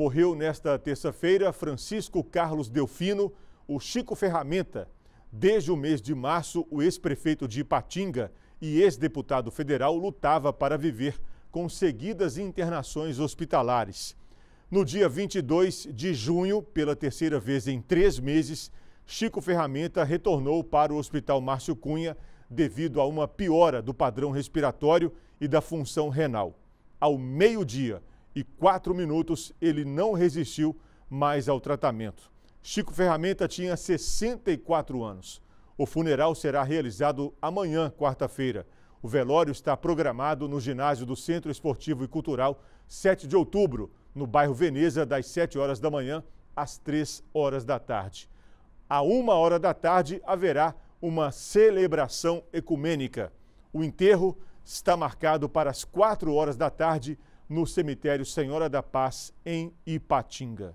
Morreu nesta terça-feira Francisco Carlos Delfino, o Chico Ferramenta. Desde o mês de março, o ex-prefeito de Ipatinga e ex-deputado federal lutava para viver com seguidas internações hospitalares. No dia 22 de junho, pela terceira vez em três meses, Chico Ferramenta retornou para o Hospital Márcio Cunha devido a uma piora do padrão respiratório e da função renal. Ao meio-dia, e quatro minutos ele não resistiu mais ao tratamento. Chico Ferramenta tinha 64 anos. O funeral será realizado amanhã, quarta-feira. O velório está programado no ginásio do Centro Esportivo e Cultural, 7 de outubro, no bairro Veneza, das 7 horas da manhã às 3 horas da tarde. À 1 hora da tarde haverá uma celebração ecumênica. O enterro está marcado para as 4 horas da tarde no cemitério Senhora da Paz, em Ipatinga.